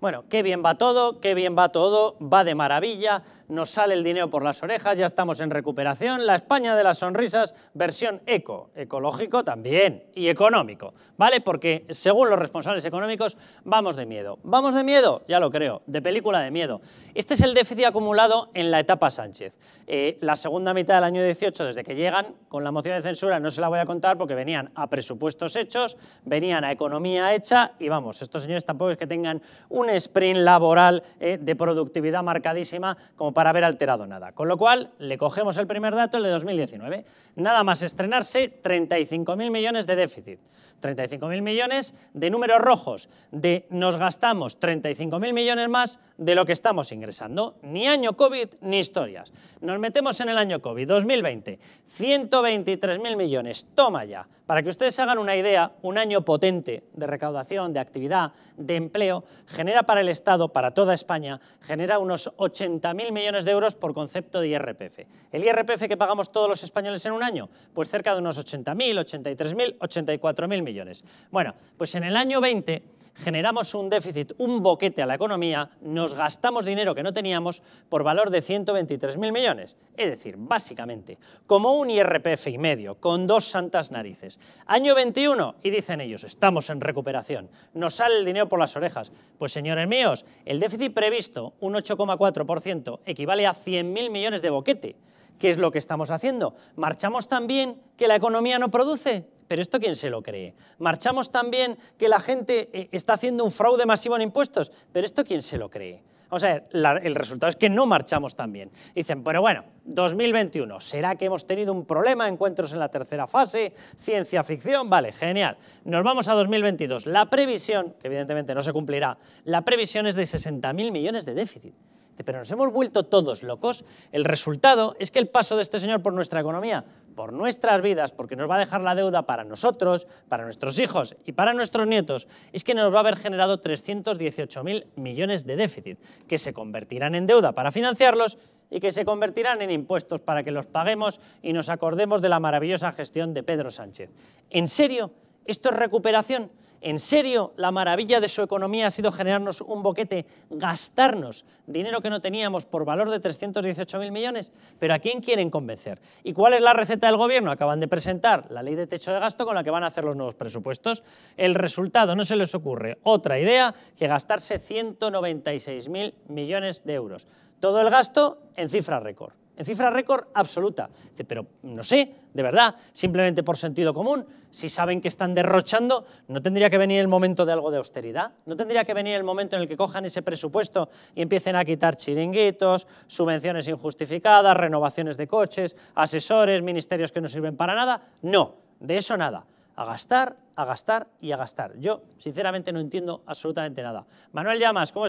Bueno, qué bien va todo, qué bien va todo, va de maravilla, nos sale el dinero por las orejas, ya estamos en recuperación, la España de las sonrisas, versión eco, ecológico también y económico, ¿vale? Porque según los responsables económicos, vamos de miedo. ¿Vamos de miedo? Ya lo creo, de película de miedo. Este es el déficit acumulado en la etapa Sánchez. Eh, la segunda mitad del año 18, desde que llegan, con la moción de censura no se la voy a contar porque venían a presupuestos hechos, venían a economía hecha y vamos, estos señores tampoco es que tengan un un sprint laboral eh, de productividad marcadísima como para haber alterado nada. Con lo cual, le cogemos el primer dato, el de 2019. Nada más estrenarse, 35.000 millones de déficit, 35.000 millones de números rojos, de nos gastamos 35.000 millones más de lo que estamos ingresando. Ni año COVID ni historias. Nos metemos en el año COVID, 2020, 123.000 millones, toma ya. Para que ustedes hagan una idea, un año potente de recaudación, de actividad, de empleo, genera para el Estado, para toda España, genera unos 80.000 millones de euros por concepto de IRPF. ¿El IRPF que pagamos todos los españoles en un año? Pues cerca de unos 80.000, 83.000, 84.000 millones. Bueno, pues en el año 20 generamos un déficit, un boquete a la economía, nos gastamos dinero que no teníamos por valor de 123.000 millones. Es decir, básicamente, como un IRPF y medio, con dos santas narices. Año 21, y dicen ellos, estamos en recuperación, nos sale el dinero por las orejas. Pues señores míos, el déficit previsto, un 8,4%, equivale a 100.000 millones de boquete. ¿Qué es lo que estamos haciendo? ¿Marchamos tan bien que la economía no produce? Pero esto quién se lo cree. Marchamos también que la gente eh, está haciendo un fraude masivo en impuestos, pero esto quién se lo cree. Vamos a ver, el resultado es que no marchamos tan bien. Dicen, pero bueno, 2021, ¿será que hemos tenido un problema? Encuentros en la tercera fase, ciencia ficción, vale, genial. Nos vamos a 2022. La previsión, que evidentemente no se cumplirá, la previsión es de 60.000 millones de déficit pero nos hemos vuelto todos locos. El resultado es que el paso de este señor por nuestra economía, por nuestras vidas, porque nos va a dejar la deuda para nosotros, para nuestros hijos y para nuestros nietos, es que nos va a haber generado 318.000 millones de déficit, que se convertirán en deuda para financiarlos y que se convertirán en impuestos para que los paguemos y nos acordemos de la maravillosa gestión de Pedro Sánchez. ¿En serio? ¿Esto es recuperación? ¿En serio la maravilla de su economía ha sido generarnos un boquete, gastarnos dinero que no teníamos por valor de 318.000 millones? ¿Pero a quién quieren convencer? ¿Y cuál es la receta del gobierno? Acaban de presentar la ley de techo de gasto con la que van a hacer los nuevos presupuestos. El resultado, no se les ocurre otra idea que gastarse 196.000 millones de euros. Todo el gasto en cifra récord, en cifra récord absoluta. Pero no sé, de verdad, simplemente por sentido común, si saben que están derrochando, ¿no tendría que venir el momento de algo de austeridad? ¿No tendría que venir el momento en el que cojan ese presupuesto y empiecen a quitar chiringuitos, subvenciones injustificadas, renovaciones de coches, asesores, ministerios que no sirven para nada? No, de eso nada. A gastar, a gastar y a gastar. Yo, sinceramente, no entiendo absolutamente nada. Manuel Llamas, ¿cómo